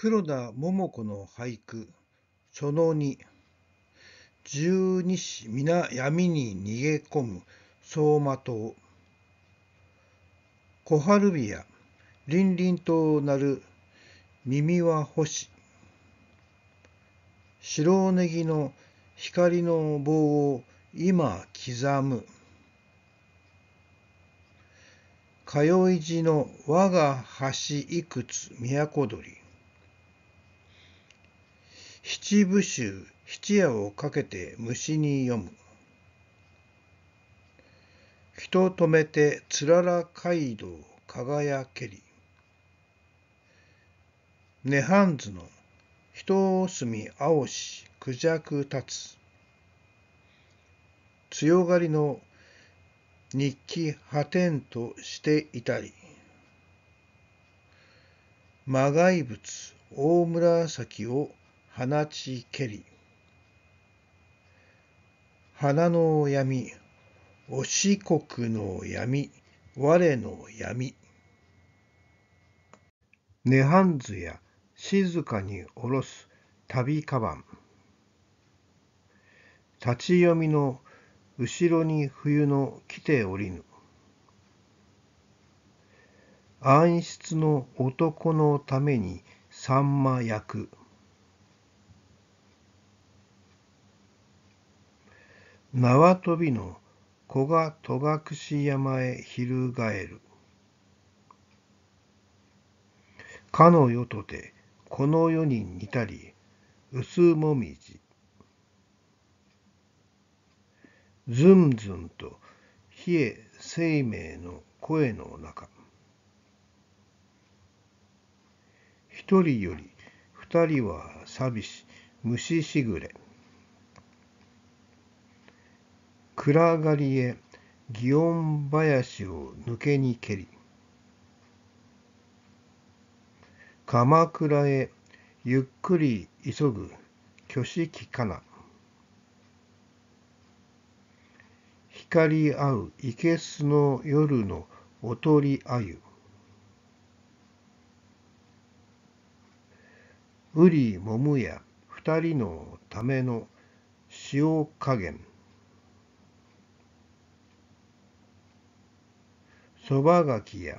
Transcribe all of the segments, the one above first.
黒田桃子の俳句その2十二子皆闇に逃げ込む走馬灯小春日や凛々となる耳は星白ネギの光の棒を今刻む通い地の我が橋いくつ都鳥七部集七夜をかけて虫に読む人止めてつらら街道輝けり涅槃図の人を住み青し孔雀立つ強がりの日記破天としていたり魔外物大紫を花ちけり花の闇おし国の闇我の闇涅槃図や静かに下ろす旅かばん立ち読みの後ろに冬の来ておりぬ暗室の男のためにさんま焼く縄跳びの子が戸隠山へ翻る。かの世とて、この世に似たり、薄もみじ。ずんずんと、冷え生命の声の中。一人より二人は寂し、虫しぐれ。暗がりへ祇園林を抜けに蹴り鎌倉へゆっくり急ぐ挙式かな光合う生けすの夜のおとりあゆももや二人のための塩加減そばがや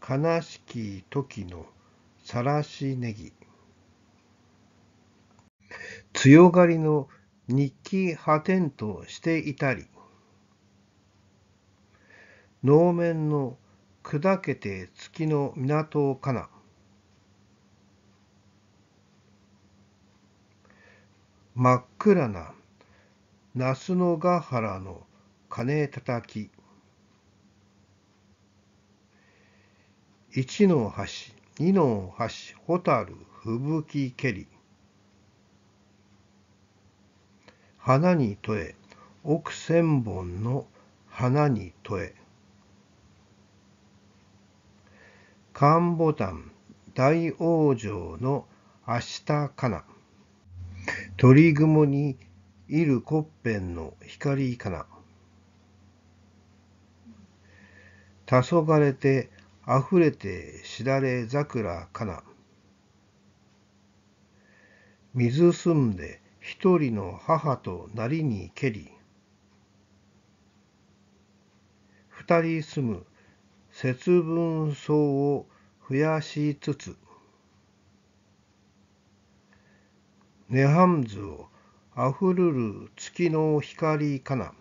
悲しき時のさらしネギ。強がりの日記破天としていたり、能面の砕けて月の港をかな。真っ暗な那須のヶ原の鐘たたき。一の橋、二の橋、蛍タル、吹雪蹴り。花に問え、奥千本の花に問え。カンボタン、大往生の明日かな。鳥雲にいる骨片の光かな。黄昏てあふれてしだれ桜かな。水澄んで一人の母となりにけり。二人住む節分草を増やしつつ。涅槃図をあふるる月の光かな。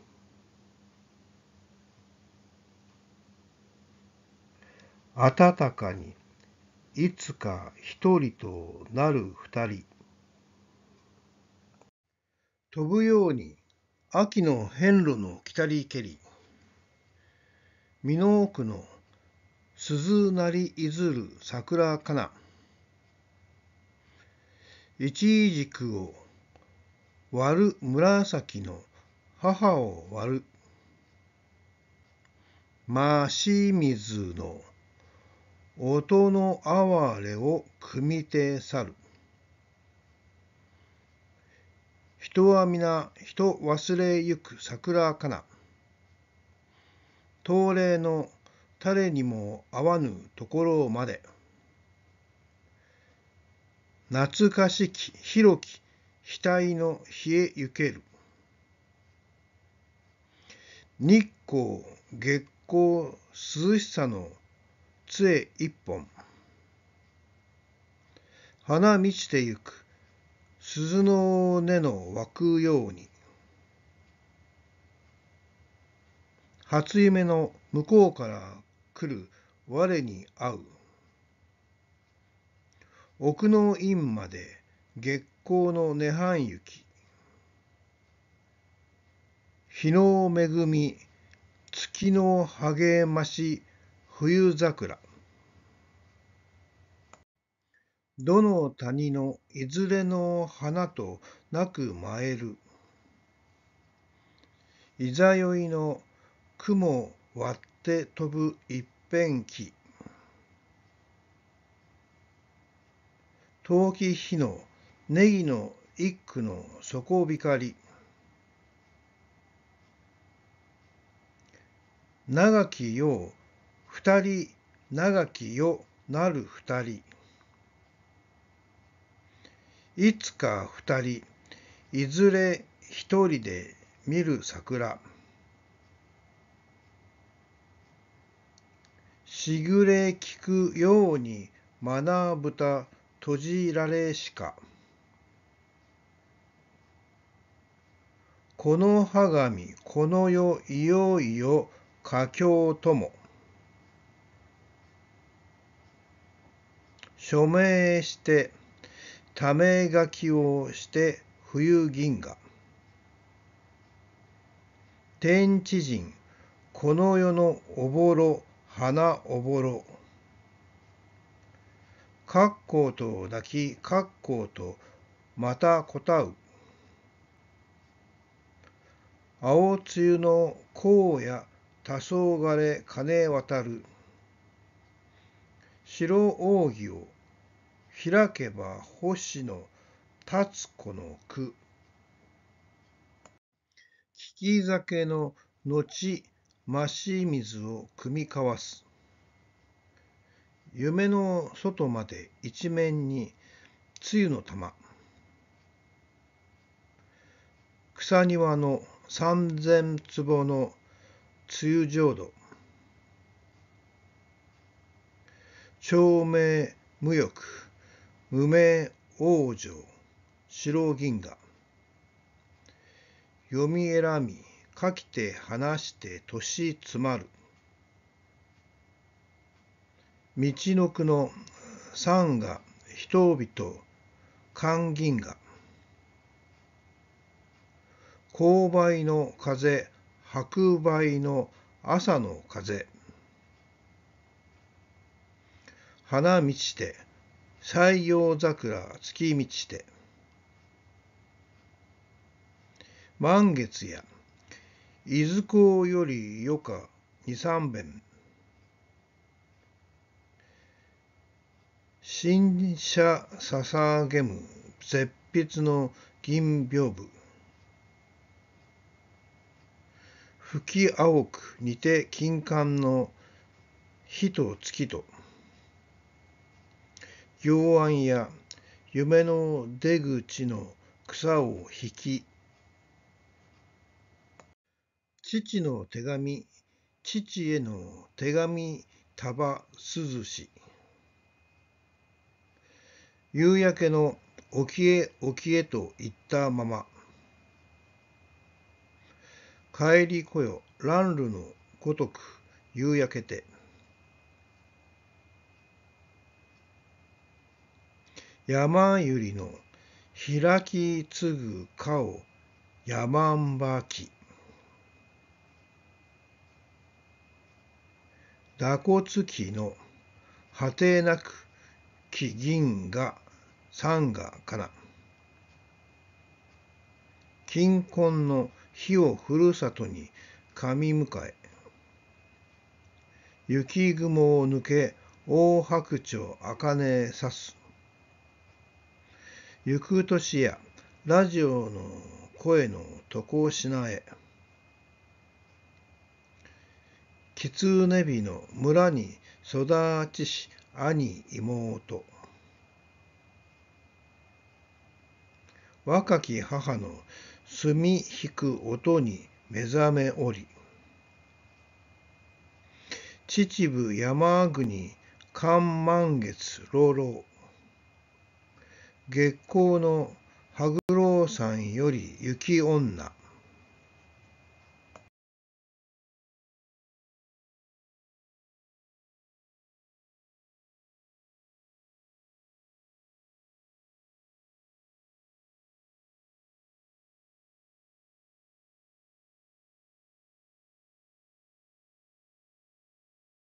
暖かにいつか一人となる二人飛ぶように秋の遍路の北り蹴り美濃奥の鈴なりいずる桜かな一軸を割る紫の母を割る真清水の音の哀れを組みて去る。人は皆人忘れゆく桜かな。東霊の誰にも合わぬところまで。懐かしき広き額の冷えゆける。日光月光涼しさの杖一本花満ちてゆく鈴の根の湧くように初夢の向こうから来る我に会う奥の院まで月光の涅槃雪日の恵み月の励まし冬桜どの谷のいずれの花となく舞える。いざよいの雲割って飛ぶ一辺木。陶器火のネギの一句の底光。長きよう二人長きよなる二人。いつか二人、いずれ一人で見る桜。しぐれ聞くように学ぶた閉じられしか。このはがみ、この世いよいよ佳境とも。署名して、ため書きをして冬銀河天地人この世のおぼろ花おぼろ格好と抱き格好とまたこたう青梅雨の荒野多層枯れ金渡る白扇を開けば星野立子の句聞き酒の後増し水を汲み交わす夢の外まで一面に露の玉草庭の三千坪の梅雨浄土町名。無欲無名王女白銀河読み選み書きて話して年詰まる道のくの山河人々寒銀河勾配の風白梅の朝の風花道て西洋桜月満ちて満月や伊豆港より余か二三遍新車捧げむ絶筆の銀屏風吹き青く似て金管の火と月と行案や夢の出口の草を引き父の手紙父への手紙束涼し夕焼けの沖へ沖へと言ったまま帰りこよランルのごとく夕焼けて山ゆりの開き継ぐかを山んばき。打骨機の果てなく木銀河三河かな。金婚の火をふるさとに神迎え。雪雲を抜け大白鳥茜さす。行く年やラジオの声の渡航しなえキツネビの村に育ちし兄妹若き母の墨引く音に目覚めおり秩父山国寒満月朗々月光の羽黒山より雪女